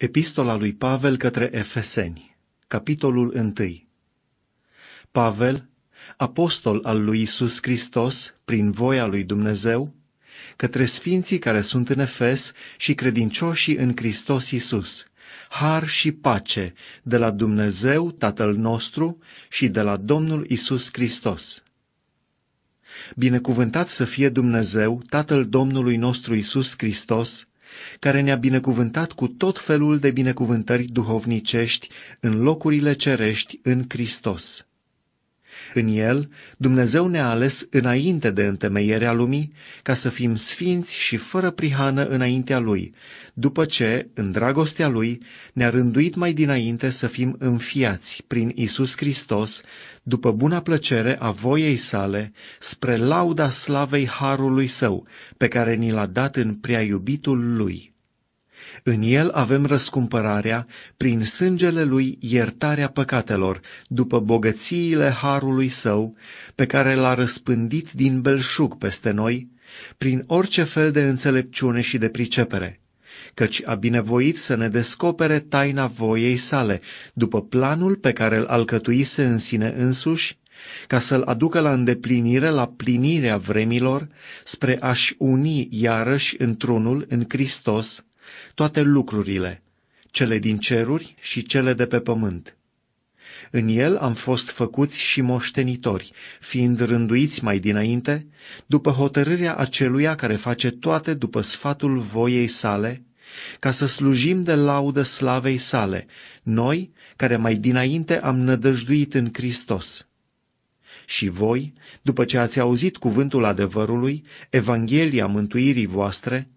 Epistola lui Pavel către Efeseni, capitolul 1 Pavel, apostol al lui Isus Hristos, prin voia lui Dumnezeu, către sfinții care sunt în Efes și credincioșii în Hristos Isus, har și pace de la Dumnezeu Tatăl nostru și de la Domnul Isus Hristos. Binecuvântat să fie Dumnezeu, Tatăl Domnului nostru Isus Hristos, care ne-a binecuvântat cu tot felul de binecuvântări duhovnicești în locurile cerești în Hristos în el, Dumnezeu ne-a ales înainte de întemeierea lumii, ca să fim sfinți și fără prihană înaintea Lui, după ce, în dragostea Lui, ne-a rânduit mai dinainte să fim înfiați prin Isus Hristos, după buna plăcere a voiei sale, spre lauda slavei Harului Său, pe care ni l-a dat în prea iubitul Lui. În el avem răscumpărarea, prin sângele lui iertarea păcatelor, după bogățiile harului său, pe care l-a răspândit din belșug peste noi, prin orice fel de înțelepciune și de pricepere, căci a binevoit să ne descopere taina voiei sale, după planul pe care îl alcătuise în sine însuși, ca să-l aducă la îndeplinire, la plinirea vremilor, spre a-și uni iarăși într-unul în Hristos, toate lucrurile, cele din ceruri și cele de pe pământ. În el am fost făcuți și moștenitori, fiind rânduiți mai dinainte, după hotărârea aceluia care face toate după sfatul voiei sale, ca să slujim de laudă slavei sale, noi care mai dinainte am nădăjduit în Hristos. Și voi, după ce ați auzit cuvântul adevărului, Evanghelia mântuirii voastre,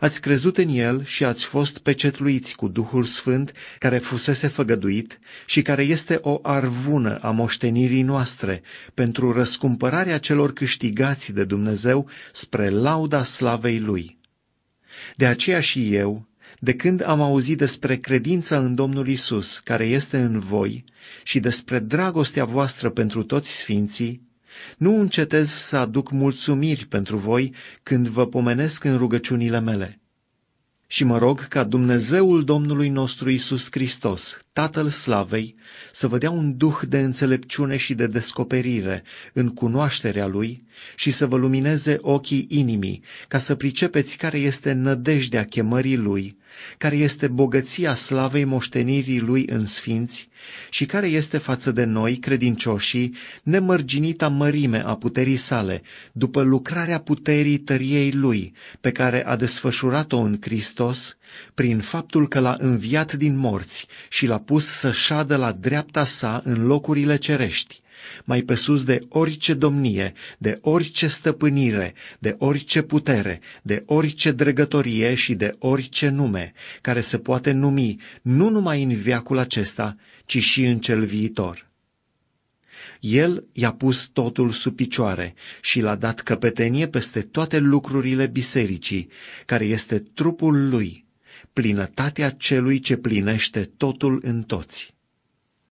Ați crezut în El și ați fost pecetluiți cu Duhul Sfânt care fusese făgăduit și care este o arvună a moștenirii noastre pentru răscumpărarea celor câștigați de Dumnezeu spre lauda slavei Lui. De aceea și eu, de când am auzit despre credința în Domnul Isus care este în voi și despre dragostea voastră pentru toți sfinții, nu încetez să aduc mulțumiri pentru voi când vă pomenesc în rugăciunile mele. Și mă rog ca Dumnezeul Domnului nostru Isus Hristos, Tatăl Slavei, să vă dea un duh de înțelepciune și de descoperire în cunoașterea Lui și să vă lumineze ochii inimii, ca să pricepeți care este nădejdea chemării Lui care este bogăția slavei moștenirii lui în sfinți și care este față de noi, credincioșii, nemărginita mărime a puterii sale, după lucrarea puterii tăriei lui, pe care a desfășurat-o în Hristos, prin faptul că l-a înviat din morți și l-a pus să șadă la dreapta sa în locurile cerești, mai pe sus de orice domnie, de orice stăpânire, de orice putere, de orice dregătorie și de orice nume, care se poate numi nu numai în viacul acesta, ci și în cel viitor. El i-a pus totul sub picioare și l-a dat căpetenie peste toate lucrurile bisericii, care este trupul lui, plinătatea celui ce plinește totul în toți.